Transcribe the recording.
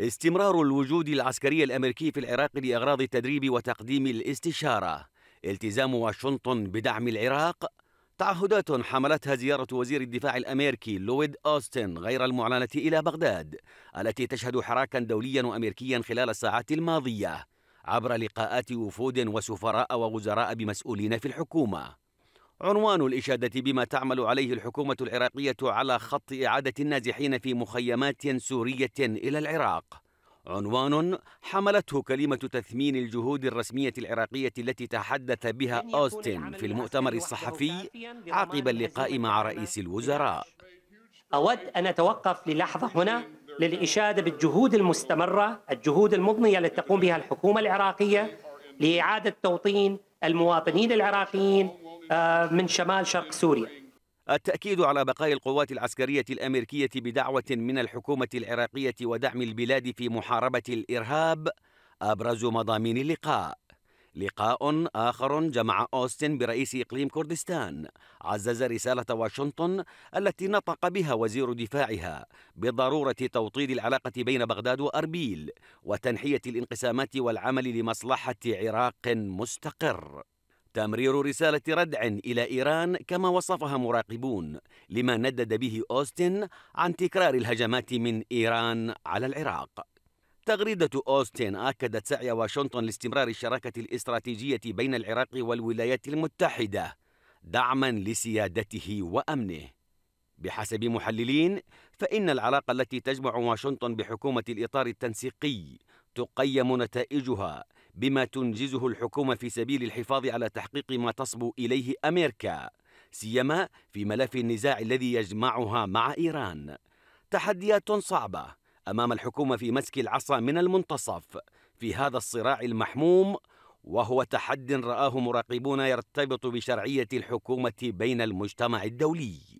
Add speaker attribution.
Speaker 1: استمرار الوجود العسكري الأمريكي في العراق لأغراض التدريب وتقديم الاستشارة التزام واشنطن بدعم العراق تعهدات حملتها زيارة وزير الدفاع الأمريكي لويد أوستن غير المعلنة إلى بغداد التي تشهد حراكا دوليا وأمريكيا خلال الساعات الماضية عبر لقاءات وفود وسفراء ووزراء بمسؤولين في الحكومة عنوان الإشادة بما تعمل عليه الحكومة العراقية على خط إعادة النازحين في مخيمات سورية إلى العراق عنوان حملته كلمة تثمين الجهود الرسمية العراقية التي تحدث بها أوستن في المؤتمر الصحفي عقب اللقاء مع رئيس الوزراء أود أن أتوقف للحظة هنا
Speaker 2: للإشادة بالجهود المستمرة الجهود المضنية التي تقوم بها الحكومة العراقية لإعادة توطين المواطنين العراقيين آه، من شمال شرق سوريا
Speaker 1: التأكيد على بقاء القوات العسكرية الأمريكية بدعوة من الحكومة العراقية ودعم البلاد في محاربة الإرهاب أبرز مضامين اللقاء لقاء آخر جمع أوستن برئيس إقليم كردستان عزز رسالة واشنطن التي نطق بها وزير دفاعها بضرورة توطيد العلاقة بين بغداد وأربيل وتنحية الانقسامات والعمل لمصلحة عراق مستقر تمرير رسالة ردع إلى إيران كما وصفها مراقبون لما ندد به أوستن عن تكرار الهجمات من إيران على العراق تغريدة أوستن أكدت سعي واشنطن لاستمرار الشراكة الاستراتيجية بين العراق والولايات المتحدة دعما لسيادته وأمنه بحسب محللين فإن العلاقة التي تجمع واشنطن بحكومة الإطار التنسيقي تقيم نتائجها بما تنجزه الحكومة في سبيل الحفاظ على تحقيق ما تصبو إليه أمريكا سيما في ملف النزاع الذي يجمعها مع إيران تحديات صعبة أمام الحكومة في مسك العصا من المنتصف في هذا الصراع المحموم وهو تحد رآه مراقبون يرتبط بشرعية الحكومة بين المجتمع الدولي